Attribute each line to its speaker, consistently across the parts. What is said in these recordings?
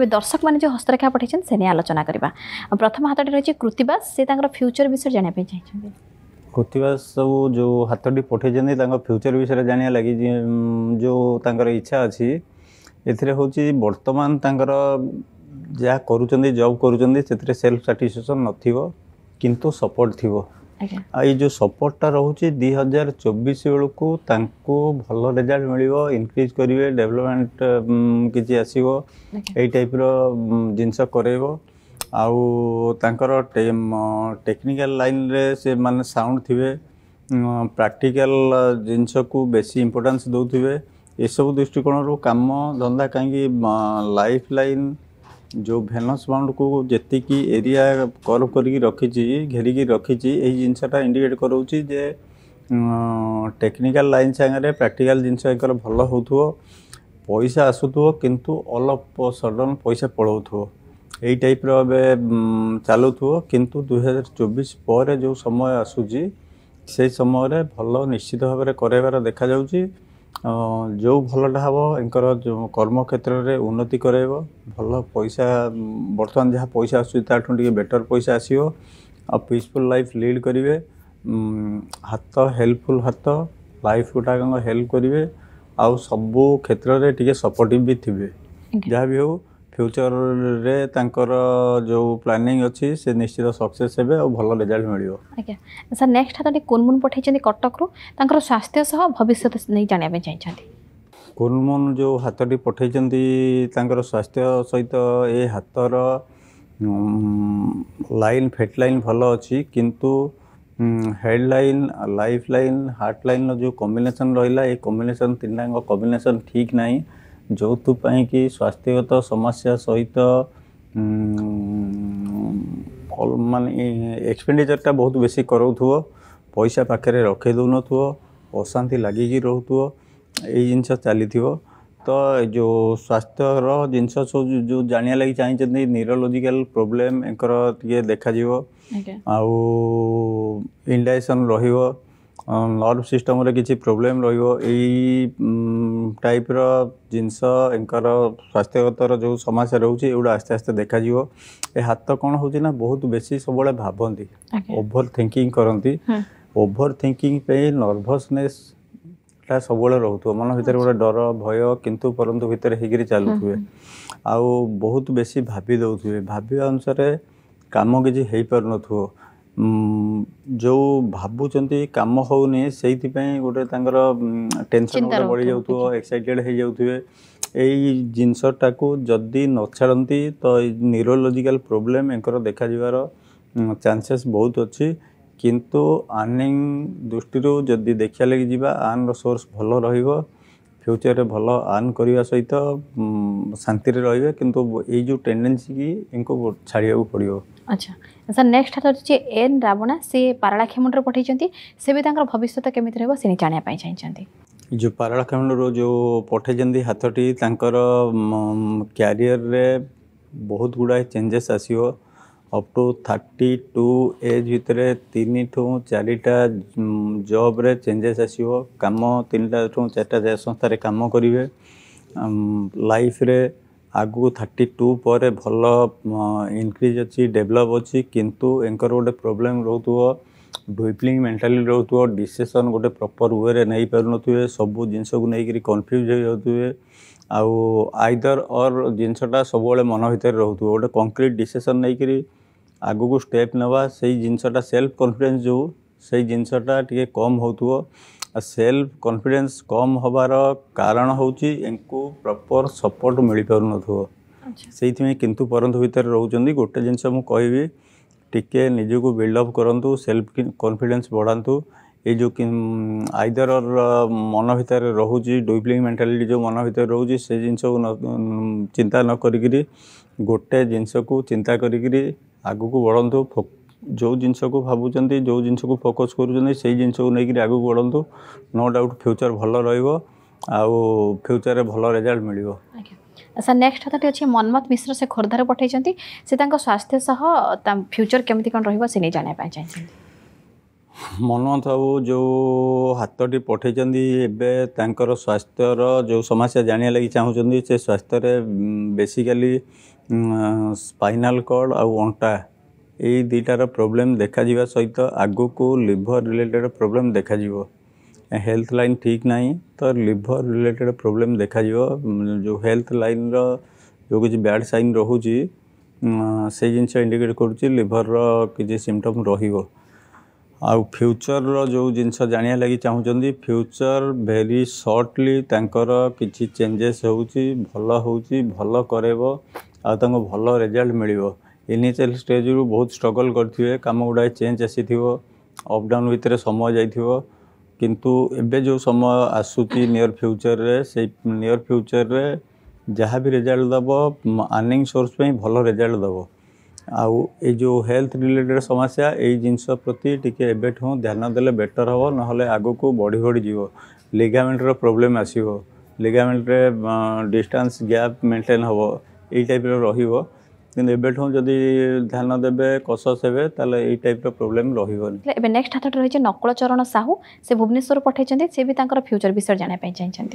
Speaker 1: এবে দর্শক মানে যে হস্তরেখা পঠাইছেন সে নিয়ে আলোচনা করা প্রথম হাতটি রয়েছে কৃতিবাস সে তাঁর ফ্যুচর বিষয়ে জাঁয়া চাইছেন
Speaker 2: কৃতিবাস সবু যে হাতটি পঠাইছেন তাঁর ফ্যুচর বিষয়ে জাঁয়া লাগি যে তাঁর ইচ্ছা আছে এতে হচ্ছে বর্তমান তাঁর যা করুছেন জব করুছেন সেলফ স্যাটিসফ্যাকশন নথিব কিন্তু সপোর্ট থিব ଏଇ ଯେଉଁ ସପୋର୍ଟଟା ରହୁଛି ଦୁଇ ହଜାର ଚବିଶ ବେଳକୁ ତାଙ୍କୁ ଭଲ ରେଜଲ୍ଟ ମିଳିବ ଇନକ୍ରିଜ୍ କରିବେ ଡେଭଲପମେଣ୍ଟ କିଛି ଆସିବ ଏଇ ଟାଇପ୍ର ଜିନିଷ କରେଇବ ଆଉ ତାଙ୍କର ଟେକ୍ନିକାଲ ଲାଇନ୍ରେ ସେମାନେ ସାଉଣ୍ଡ ଥିବେ ପ୍ରାକ୍ଟିକାଲ ଜିନିଷକୁ ବେଶୀ ଇମ୍ପୋର୍ଟାନ୍ସ ଦେଉଥିବେ ଏସବୁ ଦୃଷ୍ଟିକୋଣରୁ କାମ ଧନ୍ଦା କାହିଁକି ଲାଇଫ୍ ଲାଇନ୍ ଯେଉଁ ଭେନସ୍ ବାଉଣ୍ଡକୁ ଯେତିକି ଏରିଆ କଭ୍ କରିକି ରଖିଛି ଘେରିକି ରଖିଛି ଏହି ଜିନିଷଟା ଇଣ୍ଡିକେଟ୍ କରାଉଛି ଯେ ଟେକ୍ନିକାଲ ଲାଇନ୍ ସାଙ୍ଗରେ ପ୍ରାକ୍ଟିକାଲ ଜିନିଷ ଏକର ଭଲ ହେଉଥିବ ପଇସା ଆସୁଥିବ କିନ୍ତୁ ଅଲପ ସଡନ୍ ପଇସା ପଳାଉଥିବ ଏଇ ଟାଇପ୍ର ଏବେ ଚାଲୁଥିବ କିନ୍ତୁ ଦୁଇହଜାର ଚବିଶ ପରେ ଯେଉଁ ସମୟ ଆସୁଛି ସେଇ ସମୟରେ ଭଲ ନିଶ୍ଚିତ ଭାବରେ କରାଇବାର ଦେଖାଯାଉଛି ଯେଉଁ ଭଲଟା ହେବ ଏଙ୍କର କର୍ମକ୍ଷେତ୍ରରେ ଉନ୍ନତି କରାଇବ ଭଲ ପଇସା ବର୍ତ୍ତମାନ ଯାହା ପଇସା ଆସୁଛି ତାଠୁ ଟିକେ ବେଟର୍ ପଇସା ଆସିବ ଆଉ ପିସ୍ଫୁଲ୍ ଲାଇଫ୍ ଲିଡ଼୍ କରିବେ ହାତ ହେଲ୍ପଫୁଲ୍ ହାତ ଲାଇଫ୍ ଗୁଡ଼ାକଙ୍କ ହେଲ୍ପ କରିବେ ଆଉ ସବୁ କ୍ଷେତ୍ରରେ ଟିକେ ସପୋର୍ଟିଭ୍ ବି ଥିବେ ଯାହା ବି ହେଉ ଫ୍ୟୁଚରରେ ତାଙ୍କର ଯେଉଁ ପ୍ଲାନିଂ ଅଛି ସେ ନିଶ୍ଚିତ ସକ୍ସେସ୍ ହେବେ ଆଉ ଭଲ ରେଜଲ୍ଟ ମିଳିବ
Speaker 1: ଆଜ୍ଞା ସାର୍ ନେକ୍ସଟ ହାତଟି କୁନମୁନ ପଠାଇଛନ୍ତି କଟକରୁ ତାଙ୍କର ସ୍ୱାସ୍ଥ୍ୟ ସହ ଭବିଷ୍ୟତ ନେଇ ଜାଣିବା ପାଇଁ ଚାହିଁଛନ୍ତି
Speaker 2: କୁନମୁନ ଯେଉଁ ହାତଟି ପଠାଇଛନ୍ତି ତାଙ୍କର ସ୍ୱାସ୍ଥ୍ୟ ସହିତ ଏ ହାତର ଲାଇନ୍ ଫେଟ୍ ଲାଇନ୍ ଭଲ ଅଛି କିନ୍ତୁ head line life line heart ଲାଇନ୍ର ଯେଉଁ କମ୍ବିନେସନ୍ ରହିଲା ଏ କମ୍ବିନେସନ୍ ତିନିଟାଙ୍କ କମ୍ବିନେସନ୍ ଠିକ୍ ନାହିଁ जो कि स्वास्थ्यगत समस्या सहित मान एक्सपेडिचर टा बहुत बेस कर पैसा पाखे रखे दौन थो अशांति लग रो रोथ यही जिनस चली तो जो स्वास्थ्य जिनस जो जाना लगी चाहते न्यूरोलोजिकल प्रोब्लेम एक देखा okay. आउ इंडक्शन रही ନର୍ଭ ସିଷ୍ଟମରେ କିଛି ପ୍ରୋବ୍ଲେମ୍ ରହିବ ଏଇ ଟାଇପ୍ର ଜିନିଷ ଏଙ୍କର ସ୍ୱାସ୍ଥ୍ୟଗତର ଯେଉଁ ସମସ୍ୟା ରହୁଛି ଏଗୁଡ଼ା ଆସ୍ତେ ଆସ୍ତେ ଦେଖାଯିବ ଏ ହାତ କ'ଣ ହେଉଛି ନା ବହୁତ ବେଶୀ ସବୁବେଳେ ଭାବନ୍ତି ଓଭର ଥିଙ୍କିଙ୍ଗ କରନ୍ତି ଓଭର ଥିଙ୍କିଙ୍ଗ ପାଇଁ ନର୍ଭସନେସ୍ ଟା ସବୁବେଳେ ରହୁଥିବ ମନ ଭିତରେ ଗୋଟେ ଡର ଭୟ କିନ୍ତୁ ପରନ୍ତୁ ଭିତରେ ହେଇକିରି ଚାଲୁଥିବେ ଆଉ ବହୁତ ବେଶୀ ଭାବି ଦେଉଥିବେ ଭାବିବା ଅନୁସାରେ କାମ କିଛି ହେଇପାରୁନଥିବ ଯେଉଁ ଭାବୁଛନ୍ତି କାମ ହେଉନି ସେଇଥିପାଇଁ ଗୋଟେ ତାଙ୍କର ଟେନସନ୍ ଗୋଟେ ବଢ଼ିଯାଉଥିବ ଏକ୍ସାଇଟେଡ଼୍ ହେଇଯାଉଥିବେ ଏଇ ଜିନିଷଟାକୁ ଯଦି ନ ଛାଡ଼ନ୍ତି ତ ଏଇ ନ୍ୟୁରୋଲୋଜିକାଲ୍ ପ୍ରୋବ୍ଲେମ୍ ଏଙ୍କର ଦେଖାଯିବାର ଚାନ୍ସେସ୍ ବହୁତ ଅଛି କିନ୍ତୁ ଆର୍ନିଂ ଦୃଷ୍ଟିରୁ ଯଦି ଦେଖିବା ଲାଗି ଯିବା ଆର୍ନର ସୋର୍ସ ଭଲ ରହିବ ଫ୍ୟୁଚରରେ ଭଲ ଆର୍ନ କରିବା ସହିତ ଶାନ୍ତିରେ ରହିବେ କିନ୍ତୁ ଏଇ ଯେଉଁ ଟେଣ୍ଡେନ୍ସି କି ଏଙ୍କୁ ଛାଡ଼ିବାକୁ ପଡ଼ିବ
Speaker 1: আচ্ছা ସାର୍ ନେକ୍ସଟ ହାତ ଅଛି ଏନ୍ ରାବଣା ସେ ପାରଳାକ୍ଷେମୁଣ୍ଡରେ ପଠାଇଛନ୍ତି ସେ ବି ତାଙ୍କର ଭବିଷ୍ୟତ କେମିତି ରହିବ ସେ ନେଇ ଜାଣିବା ପାଇଁ ଚାହିଁଛନ୍ତି
Speaker 2: ଯେଉଁ ପାରଳାଖେମୁଣ୍ଡରୁ ଯେଉଁ ପଠାଇଛନ୍ତି ହାତଟି ତାଙ୍କର କ୍ୟାରିୟରରେ ବହୁତ ଗୁଡ଼ାଏ ଚେଞ୍ଜେସ୍ ଆସିବ up to thirty two age ଭିତରେ ତିନିଠୁ ଚାରିଟା ଜବ୍ରେ ଚେଞ୍ଜେସ୍ ଆସିବ କାମ ତିନିଟାଠୁ ଚାରିଟା ସଂସ୍ଥାରେ କାମ କରିବେ ଲାଇଫ୍ରେ ଆଗକୁ ଥାର୍ଟି ଟୁ ପରେ ଭଲ ଇନକ୍ରିଜ୍ ଅଛି ଡେଭଲପ୍ ଅଛି କିନ୍ତୁ ଏଙ୍କର ଗୋଟେ ପ୍ରୋବ୍ଲେମ୍ ରହୁଥିବ ଡୁଇପ୍ଲିଂ ମେଣ୍ଟାଲି ରହୁଥିବ ଡିସିସନ୍ ଗୋଟେ ପ୍ରପର୍ ୱେରେ ନେଇପାରୁନଥିବେ ସବୁ ଜିନିଷକୁ ନେଇକରି କନଫ୍ୟୁଜ୍ ହେଇଯାଉଥିବେ ଆଉ ଆଇଦର୍ ଅର୍ ଜିନିଷଟା ସବୁବେଳେ ମନ ଭିତରେ ରହୁଥିବ ଗୋଟେ କଂକ୍ରିଟ୍ ଡିସିସନ୍ ନେଇକରି ଆଗକୁ ଷ୍ଟେପ୍ ନେବା ସେଇ ଜିନିଷଟା ସେଲ୍ଫ କନଫିଡେନ୍ସ ଯେଉଁ ସେଇ ଜିନିଷଟା ଟିକେ କମ୍ ହେଉଥିବ ସେଲ୍ଫ କନଫିଡେନ୍ସ କମ୍ ହେବାର କାରଣ ହେଉଛି ଏଙ୍କୁ ପ୍ରପର୍ ସପୋର୍ଟ ମିଳିପାରୁନଥିବ ସେଇଥିପାଇଁ କିନ୍ତୁ ପରନ୍ତୁ ଭିତରେ ରହୁଛନ୍ତି ଗୋଟେ ଜିନିଷ ମୁଁ କହିବି ଟିକିଏ ନିଜକୁ ବିଲ୍ଡଅପ୍ କରନ୍ତୁ ସେଲ୍ଫ କନଫିଡେନ୍ସ ବଢ଼ାନ୍ତୁ ଏଇ ଯେଉଁ ଆଇଦର ମନ ଭିତରେ ରହୁଛି ଡୁପ୍ଲିଂ ମେଣ୍ଟାଲିଟି ଯେଉଁ ମନ ଭିତରେ ରହୁଛି ସେ ଜିନିଷକୁ ନ ଚିନ୍ତା ନ କରିକିରି ଗୋଟେ ଜିନିଷକୁ ଚିନ୍ତା କରିକିରି ଆଗକୁ ବଢ଼ନ୍ତୁ ଯେଉଁ ଜିନିଷକୁ ଭାବୁଛନ୍ତି ଯେଉଁ ଜିନିଷକୁ ଫୋକସ୍ କରୁଛନ୍ତି ସେଇ ଜିନିଷକୁ ନେଇକରି ଆଗକୁ ବଢ଼ନ୍ତୁ ନୋ ଡାଉଟ୍ ଫ୍ୟୁଚର୍ ଭଲ ରହିବ ଆଉ ଫ୍ୟୁଚର୍ରେ ଭଲ ରେଜଲ୍ଟ ମିଳିବ
Speaker 1: ସାର୍ ନେକ୍ସଟ କଥାଟି ଅଛି ମନ୍ମଥ ମିଶ୍ର ସେ ଖୋର୍ଦ୍ଧାରେ ପଠାଇଛନ୍ତି ସେ ତାଙ୍କ ସ୍ୱାସ୍ଥ୍ୟ ସହ ତା ଫ୍ୟୁଚର୍ କେମିତି କ'ଣ ରହିବ ସେ ନେଇ ଜାଣିବା ପାଇଁ ଚାହିଁଛନ୍ତି
Speaker 2: ମନ୍ମଥ ବାବୁ ଯେଉଁ ହାତଟି ପଠାଇଛନ୍ତି ଏବେ ତାଙ୍କର ସ୍ୱାସ୍ଥ୍ୟର ଯେଉଁ ସମସ୍ୟା ଜାଣିବା ଲାଗି ଚାହୁଁଛନ୍ତି ସେ ସ୍ୱାସ୍ଥ୍ୟରେ ବେସିକାଲି ସ୍ପାଇନାଲ୍ କର୍ଡ଼ ଆଉ ଅଣ୍ଟା ଏଇ ଦୁଇଟାର ପ୍ରୋବ୍ଲେମ୍ ଦେଖାଯିବା ସହିତ ଆଗକୁ ଲିଭର୍ ରିଲେଟେଡ଼୍ ପ୍ରୋବ୍ଲେମ୍ ଦେଖାଯିବ ହେଲ୍ଥ ଲାଇନ୍ ଠିକ୍ ନାହିଁ ତ ଲିଭର୍ ରିଲେଟେଡ଼୍ ପ୍ରୋବ୍ଲେମ୍ ଦେଖାଯିବ ଯେଉଁ ହେଲ୍ଥ ଲାଇନ୍ର ଯେଉଁ କିଛି ବ୍ୟାଡ଼୍ ସାଇନ୍ ରହୁଛି ସେଇ ଜିନିଷ ଇଣ୍ଡିକେଟ୍ କରୁଛି ଲିଭର୍ର କିଛି ସିମ୍ପଟମ୍ ରହିବ ଆଉ ଫ୍ୟୁଚର୍ର ଯେଉଁ ଜିନିଷ ଜାଣିବା ଲାଗି ଚାହୁଁଛନ୍ତି ଫ୍ୟୁଚର୍ ଭେରି ସର୍ଟଲି ତାଙ୍କର କିଛି ଚେଞ୍ଜେସ୍ ହେଉଛି ଭଲ ହେଉଛି ଭଲ କରେଇବ ଆଉ ତାଙ୍କୁ ଭଲ ରେଜଲ୍ଟ ମିଳିବ इनिशियल स्टेज रु बहुत स्ट्रगल करेंगे कम गुड़ाए चेज आपडाउन भितर समय जा किंतु एबे जो समय आसूची नियर फ्यूचर रे से नियर फ्यूचर रे जहाँ भी रिजल्ट दब आर्निंग सोर्स भल रेजल्ट दब आउ जो हेल्थ रिलेटेड समस्या ये जिनस प्रति टी एठू ध्यान देले बेटर हे ना आगक बढ़ी बढ़ी जीव लिगामेंटर प्रोब्लेम आसो लिगामेंट्रे डिस्टास् गैप मेन्टेन हे यही टाइप रही কিন্তু এবেঠু যদি ধ্যান দেবে কসস হেবে তাহলে এই টাইপর প্রোবলেম রহবনি
Speaker 1: এবে নেক্সট হাতটা রয়েছে নকলচরণ সাহু সে ভুবনেশ্বর পঠাইছেন সে বি তাঁর ফ্যুচর বিষয়ে জাঁয়া চাইছেন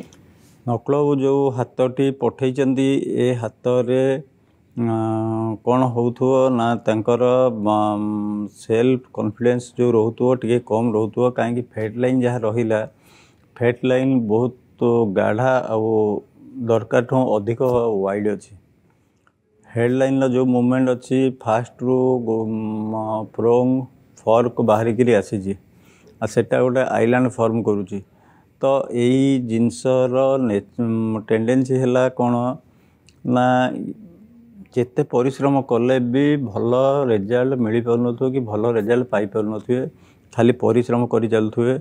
Speaker 2: নকল যে হাতটি পঠাইছেন এ হাতরে କ'ଣ ହେଉଥିବ ନା ତାଙ୍କର ସେଲ୍ଫ କନଫିଡେନ୍ସ ଯେଉଁ ରହୁଥିବ ଟିକେ କମ୍ ରହୁଥିବ କାହିଁକି ଫେଟ୍ ଲାଇନ୍ ଯାହା ରହିଲା ଫେଟ୍ ଲାଇନ୍ ବହୁତ ଗାଢ଼ା ଆଉ ଦରକାରଠୁ ଅଧିକ ୱାଇଡ଼୍ ଅଛି ହେଡ଼ଲାଇନ୍ର ଯେଉଁ ମୁଭମେଣ୍ଟ ଅଛି ଫାଷ୍ଟରୁ ପ୍ରୋଙ୍ଗ ଫର୍କୁ ବାହାରିକରି ଆସିଛି ଆଉ ସେଟା ଗୋଟେ ଆଇଲ୍ୟାଣ୍ଡ ଫର୍ମ କରୁଛି ତ ଏଇ ଜିନିଷର ଟେଣ୍ଡେନ୍ସି ହେଲା କ'ଣ ନା ଯେତେ ପରିଶ୍ରମ କଲେ ବି ଭଲ ରେଜଲ୍ଟ ମିଳିପାରୁନଥିବ କି ଭଲ ରେଜଲ୍ଟ ପାଇପାରୁନଥିବେ ଖାଲି ପରିଶ୍ରମ କରି ଚାଲୁଥିବେ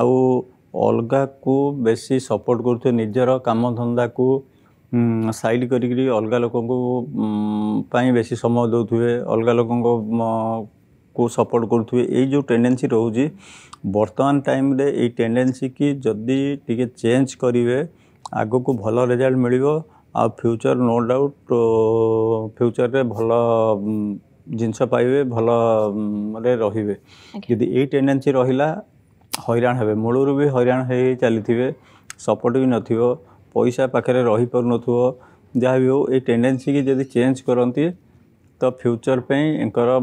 Speaker 2: ଆଉ ଅଲଗାକୁ ବେଶୀ ସପୋର୍ଟ କରୁଥିବେ ନିଜର କାମଧନ୍ଦାକୁ ସାଇଡ଼୍ କରିକିରି ଅଲଗା ଲୋକଙ୍କୁ ପାଇଁ ବେଶୀ ସମୟ ଦେଉଥିବେ ଅଲଗା ଲୋକଙ୍କ କୁ ସପୋର୍ଟ କରୁଥିବେ ଏଇ ଯେଉଁ ଟେଣ୍ଡେନ୍ସି ରହୁଛି ବର୍ତ୍ତମାନ ଟାଇମ୍ରେ ଏଇ ଟେଣ୍ଡେନ୍ସିକି ଯଦି ଟିକେ ଚେଞ୍ଜ କରିବେ ଆଗକୁ ଭଲ ରେଜଲ୍ଟ ମିଳିବ ଆଉ ଫ୍ୟୁଚର୍ ନୋ ଡାଉଟ୍ ଫ୍ୟୁଚର୍ରେ ଭଲ ଜିନିଷ ପାଇବେ ଭଲରେ ରହିବେ ଯଦି ଏଇ ଟେଣ୍ଡେନ୍ସି ରହିଲା ହଇରାଣ ହେବେ ମୂଳରୁ ବି ହଇରାଣ ହେଇ ଚାଲିଥିବେ ସପୋର୍ଟ ବି ନଥିବ पैसा पाखे रही पार ना भी हो ये टेंडेन्सी जी चेज करती तो फ्यूचर पे पर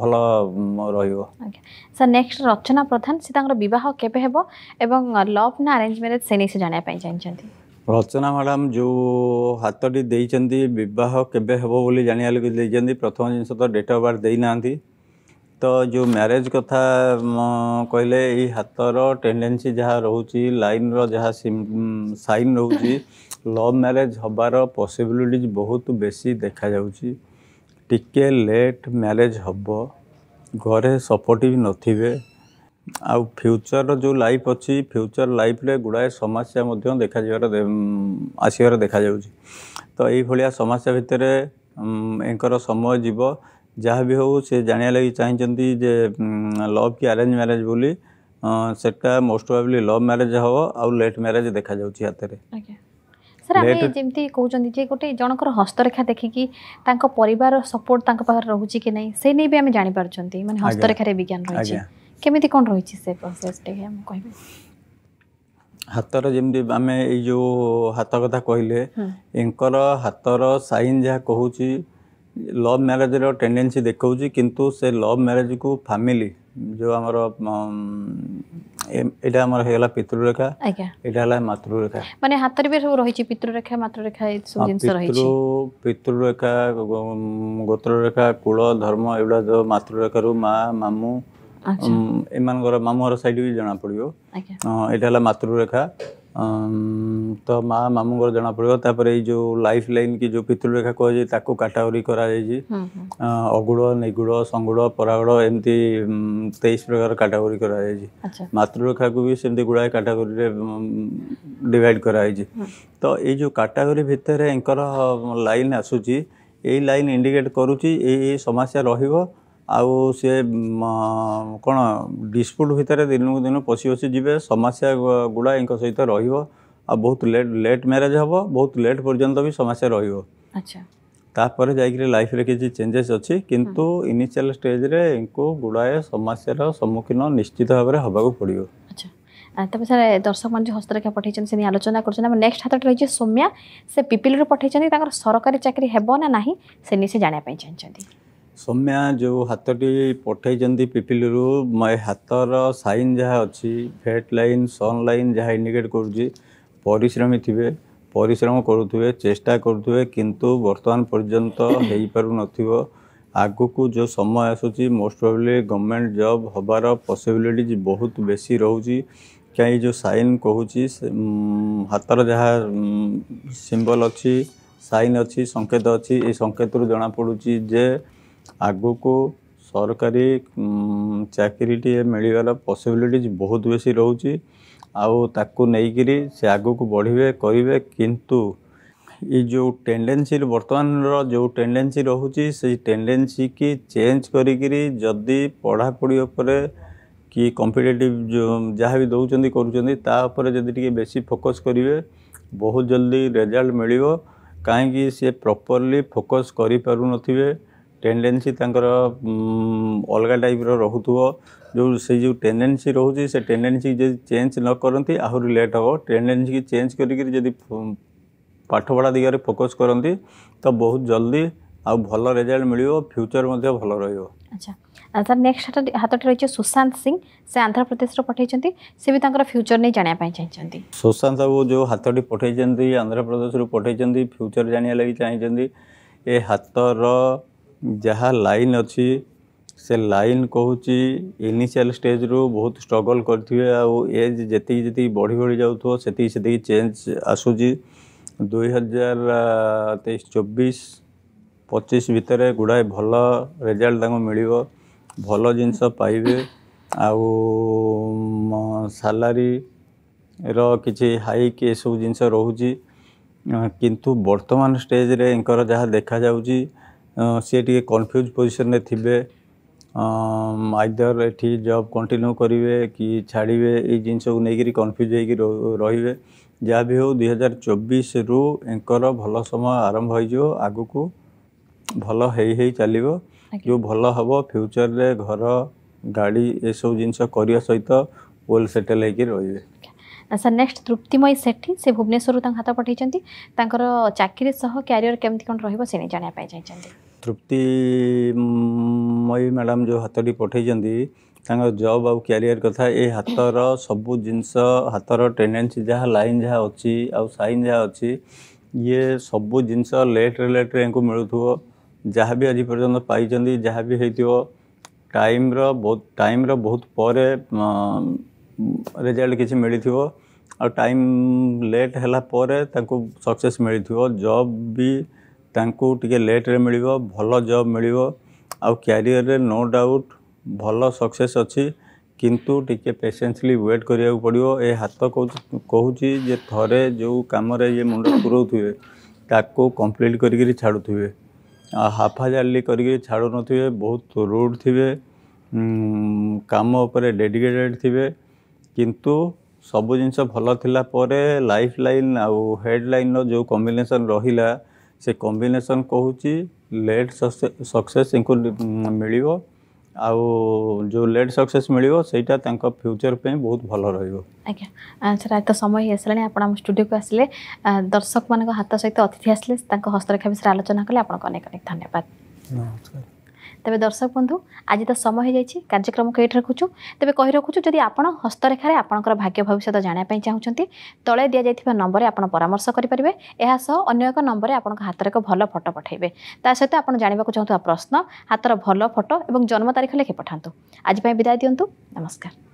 Speaker 2: भल
Speaker 1: सर नेक्स्ट रचना प्रधान सीता एवं लव ना अरेज मेरेज से नहीं जाना चाहते
Speaker 2: रचना मैडम जो हाथी देखते बहुत केवे बोली जानवा लगे प्रथम जिन तो डेट अफ बार्थ देना ତ ଯେଉଁ ମ୍ୟାରେଜ୍ କଥା କହିଲେ ଏଇ ହାତର ଟେଣ୍ଡେନ୍ସି ଯାହା ରହୁଛି ଲାଇନ୍ର ଯାହା ସାଇନ୍ ରହୁଛି ଲଭ୍ ମ୍ୟାରେଜ୍ ହେବାର ପସିବିଲିଟିଜ୍ ବହୁତ ବେଶୀ ଦେଖାଯାଉଛି ଟିକେ ଲେଟ୍ ମ୍ୟାରେଜ୍ ହେବ ଘରେ ସପୋର୍ଟିଭ୍ ନଥିବେ ଆଉ ଫ୍ୟୁଚର୍ର ଯେଉଁ ଲାଇଫ୍ ଅଛି ଫ୍ୟୁଚର୍ ଲାଇଫ୍ରେ ଗୁଡ଼ାଏ ସମସ୍ୟା ମଧ୍ୟ ଦେଖାଯିବାର ଆସିବାର ଦେଖାଯାଉଛି ତ ଏଇଭଳିଆ ସମସ୍ୟା ଭିତରେ ଏଙ୍କର ସମୟ ଯିବ ଯାହା ବି ହେଉ ସେ ଜାଣିବା ଲାଗି ଚାହିଁଛନ୍ତି ଯେ ଲଭ୍ କି ଆରେଞ୍ଜ ମ୍ୟାରେଜ୍ ବୋଲି ସେଟା ମୋଷ୍ଟ ପ୍ରୋବାବ୍ଲି ଲଭ୍ ମ୍ୟାରେଜ୍ ହେବ ଆଉ ଲେଟ୍ ମ୍ୟାରେଜ୍ ଦେଖାଯାଉଛି ହାତରେ
Speaker 1: ସାର୍ ଆମେ ଯେମିତି କହୁଛନ୍ତି ଯେ ଗୋଟେ ଜଣଙ୍କର ହସ୍ତରେଖା ଦେଖିକି ତାଙ୍କ ପରିବାର ସପୋର୍ଟ ତାଙ୍କ ପାଖରେ ରହୁଛି କି ନାହିଁ ସେ ନେଇ ବି ଆମେ ଜାଣିପାରୁଛନ୍ତି ମାନେ ହସ୍ତରେଖାରେ ବିଜ୍ଞାନ ରହିଛି କେମିତି କ'ଣ ରହିଛି ସେ ପ୍ରୋସେସ୍ଟି ଆମେ କହିବେ
Speaker 2: ହାତର ଯେମିତି ଆମେ ଏଇ ଯେଉଁ ହାତ କଥା କହିଲେ ଏଙ୍କର ହାତର ସାଇନ୍ ଯାହା କହୁଛି ଲଭ୍ ମ୍ୟାରେଜ୍ର ଟେଣ୍ଡେନ୍ସି ଦେଖାଉଛି କିନ୍ତୁ ସେ ଲଭ୍ ମ୍ୟାରେଜ୍କୁ ଫ୍ୟାମିଲି ଯେଉଁ ଆମର ଏଇଟା ଆମର ହେଇଗଲା ପିତୃରେଖା ଏଇଟା ହେଲା ମାତୃରେଖା
Speaker 1: ମାନେ ହାତରେ ବି ସବୁ ରହିଛି ପିତୃରେଖା ମାତୃରେଖା ଏସବୁ ଜିନିଷ ରହିଛି
Speaker 2: ପିତୃରେଖା ଗୋତ୍ରରେଖା କୁଳ ଧର୍ମ ଏଗୁଡ଼ା ଯେଉଁ ମାତୃରେଖାରୁ ମା ମାମୁଁ ଏମାନଙ୍କର ମାମୁଁ ଘର ସାଇଡ୍ ବି ଜଣାପଡ଼ିବ ଏଇଟା ହେଲା ମାତୃରେଖା ତ ମା ମାମୁଙ୍କର ଜଣାପଡ଼ିବ ତାପରେ ଏଇ ଯେଉଁ ଲାଇଫ୍ ଲାଇନ୍ କି ଯୋଉ ପିତୃରେଖା କୁହାଯାଇଛି ତାକୁ କାଟାଗୋରି କରାଯାଇଛି ଅଗୁଡ ନିଗୁଡ ସଙ୍ଗୁଡ ପରାଗୁଡ ଏମିତି ତେଇଶ ପ୍ରକାର କାଟାଗୋରି କରାଯାଇଛି ମାତୃରେଖାକୁ ବି ସେମିତି ଗୁଡାଏ କାଟାଗୋରିରେ ଡିଭାଇଡ କରାଯାଇଛି ତ ଏଇ ଯେଉଁ କାଟାଗୋରି ଭିତରେ ଏଙ୍କର ଲାଇନ ଆସୁଛି ଏଇ ଲାଇନ୍ ଇଣ୍ଡିକେଟ୍ କରୁଛି ଏଇ ଏଇ ସମସ୍ୟା ରହିବ ଆଉ ସିଏ କ'ଣ ଡିସ୍ପ୍ୟୁଟ୍ ଭିତରେ ଦିନକୁ ଦିନ ପଶି ପଶି ଯିବେ ସମସ୍ୟା ଗୁଡ଼ା ଏଙ୍କ ସହିତ ରହିବ ଆଉ ବହୁତ ଲେଟ୍ ଲେଟ୍ ମ୍ୟାରେଜ୍ ହେବ ବହୁତ ଲେଟ୍ ପର୍ଯ୍ୟନ୍ତ ବି ସମସ୍ୟା ରହିବ ଆଚ୍ଛା ତାପରେ ଯାଇକିରି ଲାଇଫ୍ରେ କିଛି ଚେଞ୍ଜେସ୍ ଅଛି କିନ୍ତୁ ଇନିସିଆଲ୍ ଷ୍ଟେଜ୍ରେ ଏଙ୍କୁ ଗୁଡ଼ାଏ ସମସ୍ୟାର ସମ୍ମୁଖୀନ ନିଶ୍ଚିତ ଭାବରେ ହେବାକୁ ପଡ଼ିବ ଆଚ୍ଛା
Speaker 1: তবে স্যার দর্শক মানে হস্তরেখা পঠাইছেন সে আলোচনা করছেন আমার নেক্সট হাতটা রয়েছে সৌম্যা সে পিপিলিরু পঠাইছেন তাঁর সরকারি চাকরি হব না না সে নিয়ে সে জাঁয়া চাইছেন
Speaker 2: ସୌମ୍ୟା ଯେଉଁ ହାତଟି ପଠାଇଛନ୍ତି ପିପିଲିରୁ ହାତର ସାଇନ୍ ଯାହା ଅଛି ଫେଟ୍ ଲାଇନ୍ ସନ୍ ଲାଇନ୍ ଯାହା ଇଣ୍ଡିକେଟ୍ କରୁଛି ପରିଶ୍ରମୀ ଥିବେ ପରିଶ୍ରମ କରୁଥିବେ ଚେଷ୍ଟା କରୁଥିବେ କିନ୍ତୁ ବର୍ତ୍ତମାନ ପର୍ଯ୍ୟନ୍ତ ହେଇପାରୁନଥିବ ଆଗକୁ ଯେଉଁ ସମୟ ଆସୁଛି ମୋଷ୍ଟ ପ୍ରୋବ୍ଲି ଗଭର୍ଣ୍ଣମେଣ୍ଟ ଜବ୍ ହେବାର ପସିବିଲିଟି ବହୁତ ବେଶୀ ରହୁଛି କାହିଁ ଯେଉଁ ସାଇନ୍ କହୁଛି ହାତର ଯାହା ସିମ୍ବଲ୍ ଅଛି ସାଇନ୍ ଅଛି ସଙ୍କେତ ଅଛି ଏଇ ସଙ୍କେତରୁ ଜଣାପଡ଼ୁଛି ଯେ ଆଗକୁ ସରକାରୀ ଚାକିରିଟିଏ ମିଳିବାର ପସିବିଲିଟିଜ୍ ବହୁତ ବେଶୀ ରହୁଛି ଆଉ ତାକୁ ନେଇକିରି ସେ ଆଗକୁ ବଢ଼ିବେ କରିବେ କିନ୍ତୁ ଏଇ ଯେଉଁ ଟେଣ୍ଡେନ୍ସି ବର୍ତ୍ତମାନର ଯେଉଁ ଟେଣ୍ଡେନ୍ସି ରହୁଛି ସେଇ ଟେଣ୍ଡେନ୍ସିକି ଚେଞ୍ଜ କରିକିରି ଯଦି ପଢ଼ାପଢ଼ି ଉପରେ କି କମ୍ପିଟେଟିଭ୍ ଯାହା ବି ଦେଉଛନ୍ତି କରୁଛନ୍ତି ତା ଉପରେ ଯଦି ଟିକେ ବେଶୀ ଫୋକସ୍ କରିବେ ବହୁତ ଜଲ୍ଦି ରେଜଲ୍ଟ ମିଳିବ କାହିଁକି ସେ ପ୍ରପରଲି ଫୋକସ୍ କରିପାରୁନଥିବେ टेंडेन्सी अलग टाइप रोथ जो से जो टेंडेन्सी रोचे से टेंडेन्सी जब चेंज न करती आहुरी लेट हे टेंडेन्सी चेंज करपढ़ा दिगरे फोकस करती तो बहुत जल्दी आ भल रेजल्ट मिल फ्यूचर मैं भल रहा
Speaker 1: सर नेक्स्ट हाथ रही है सुशांत सिंह से आंध्र प्रदेश पठाई से भी फ्यूचर नहीं जानापी चाहते
Speaker 2: सुशांत बाबू जो हाथ टी पठाई आंध्र प्रदेश रू पठे फ्यूचर जाना लगी चाहते ये हाथ र ଯାହା ଲାଇନ୍ ଅଛି ସେ ଲାଇନ୍ କହୁଛି ଇନିସିଆଲ୍ ଷ୍ଟେଜ୍ରୁ ବହୁତ ଷ୍ଟ୍ରଗଲ୍ କରିଥିବେ ଆଉ ଏଜ୍ ଯେତିକି ଯେତିକି ବଢ଼ି ବଢ଼ି ଯାଉଥିବ ସେତିକି ସେତିକି ଚେଞ୍ଜ ଆସୁଛି ଦୁଇ ହଜାର ତେଇଶ ଚବିଶ ପଚିଶ ଭିତରେ ଗୁଡ଼ାଏ ଭଲ ରେଜଲ୍ଟ ତାଙ୍କୁ ମିଳିବ ଭଲ ଜିନିଷ ପାଇବେ ଆଉ ସାଲାରୀର କିଛି ହାଇକ୍ ଏସବୁ ଜିନିଷ ରହୁଛି କିନ୍ତୁ ବର୍ତ୍ତମାନ ଷ୍ଟେଜ୍ରେ ଏଙ୍କର ଯାହା ଦେଖାଯାଉଛି ସିଏ ଟିକେ କନଫ୍ୟୁଜ୍ ପୋଜିସନ୍ରେ ଥିବେ ଆଇଦର ଏଠି ଜବ୍ କଣ୍ଟିନ୍ୟୁ କରିବେ କି ଛାଡ଼ିବେ ଏଇ ଜିନିଷକୁ ନେଇକରି କନଫ୍ୟୁଜ୍ ହେଇକି ରହିବେ ଯାହା ବି ହେଉ ଦୁଇହଜାର ଚବିଶରୁ ଏଙ୍କର ଭଲ ସମୟ ଆରମ୍ଭ ହୋଇଯିବ ଆଗକୁ ଭଲ ହେଇ ହେଇ ଚାଲିବ ଯେଉଁ ଭଲ ହେବ ଫ୍ୟୁଚର୍ରେ ଘର ଗାଡ଼ି ଏସବୁ ଜିନିଷ କରିବା ସହିତ ୱେଲ୍ ସେଟେଲ୍ ହେଇକି ରହିବେ
Speaker 1: सर नेक्स्ट तृप्तिमयी सेठी से भुवनेश्वर तक हाथ पठाई चाकरी सह क्यारिययर केमती कौन रही है नहीं जाना चाहिए
Speaker 2: तृप्तिमयी मैडम जो हाथ टी पठाई जब आउ क्यारिययर कथा ये हाथर सब जिनस हाथर टेडेन्स जहाँ लाइन जहाँ अच्छी आइन जहाँ अच्छी ये सब जिनस लेट्रे लेट्रे मिलू जहाँ भी आज पर्यटन पाई जहाँ भी हो टाइम रो टाइम रो बहुत पर रिजल्ट किसी मिली थी ଆଉ ଟାଇମ୍ ଲେଟ୍ ହେଲା ପରେ ତାଙ୍କୁ ସକ୍ସେସ୍ ମିଳିଥିବ ଜବ୍ ବି ତାଙ୍କୁ ଟିକେ ଲେଟ୍ରେ ମିଳିବ ଭଲ ଜବ୍ ମିଳିବ ଆଉ କ୍ୟାରିଅରରେ ନୋ ଡାଉଟ୍ ଭଲ ସକ୍ସେସ୍ ଅଛି କିନ୍ତୁ ଟିକେ ପେସେନ୍ସଲି ୱେଟ୍ କରିବାକୁ ପଡ଼ିବ ଏ ହାତ କହୁଛି ଯେ ଥରେ ଯେଉଁ କାମରେ ଇଏ ମୁଣ୍ଡ ପୁରଉଥିବେ ତାକୁ କମ୍ପ୍ଲିଟ୍ କରିକିରି ଛାଡ଼ୁଥିବେ ଆଉ ହାଫାଜାଲି କରିକିରି ଛାଡ଼ୁନଥିବେ ବହୁତ ରୁଡ଼୍ ଥିବେ କାମ ଉପରେ ଡେଡିକେଟେଡ଼୍ ଥିବେ କିନ୍ତୁ ସବୁ ଜିନିଷ ଭଲ ଥିଲା ପରେ ଲାଇଫ୍ ଲାଇନ୍ ଆଉ ହେଡ଼ଲାଇନ୍ର ଯେଉଁ କମ୍ବିନେସନ୍ ରହିଲା ସେ କମ୍ବିନେସନ୍ କହୁଛି ଲେଟ୍ ସକ୍ସେସ୍ ଏଙ୍କୁ ମିଳିବ ଆଉ ଯେଉଁ ଲେଟ୍ ସକ୍ସେସ୍ ମିଳିବ ସେଇଟା ତାଙ୍କ ଫ୍ୟୁଚର୍ ପାଇଁ ବହୁତ ଭଲ ରହିବ
Speaker 1: ଆଜ୍ଞା ସାର୍ ଆଜି ତ ସମୟ ହୋଇଆସିଲାଣି ଆପଣ ଆମ ଷ୍ଟୁଡ଼ିଓକୁ ଆସିଲେ ଦର୍ଶକମାନଙ୍କ ହାତ ସହିତ ଅତିଥି ଆସିଲେ ତାଙ୍କ ହସ୍ତରେଖା ବିଷୟରେ ଆଲୋଚନା କଲେ ଆପଣଙ୍କୁ ଅନେକ ଅନେକ ଧନ୍ୟବାଦ ନମସ୍କାର ତେବେ ଦର୍ଶକ ବନ୍ଧୁ ଆଜି ତ ସମୟ ହୋଇଯାଇଛି କାର୍ଯ୍ୟକ୍ରମକୁ ଏଇଠି ରଖୁଛୁ ତେବେ କହି ରଖୁଛୁ ଯଦି ଆପଣ ହସ୍ତରେଖାରେ ଆପଣଙ୍କର ଭାଗ୍ୟ ଭବିଷ୍ୟତ ଜାଣିବା ପାଇଁ ଚାହୁଁଛନ୍ତି ତଳେ ଦିଆଯାଇଥିବା ନମ୍ବରରେ ଆପଣ ପରାମର୍ଶ କରିପାରିବେ ଏହା ସହ ଅନ୍ୟ ଏକ ନମ୍ବରରେ ଆପଣଙ୍କ ହାତରେ ଏକ ଭଲ ଫଟୋ ପଠାଇବେ ତା ସହିତ ଆପଣ ଜାଣିବାକୁ ଚାହୁଁଥିବା ପ୍ରଶ୍ନ ହାତର ଭଲ ଫଟୋ ଏବଂ ଜନ୍ମ ତାରିଖ ଲେଖି ପଠାନ୍ତୁ ଆଜି ପାଇଁ ବିଦାୟ ଦିଅନ୍ତୁ ନମସ୍କାର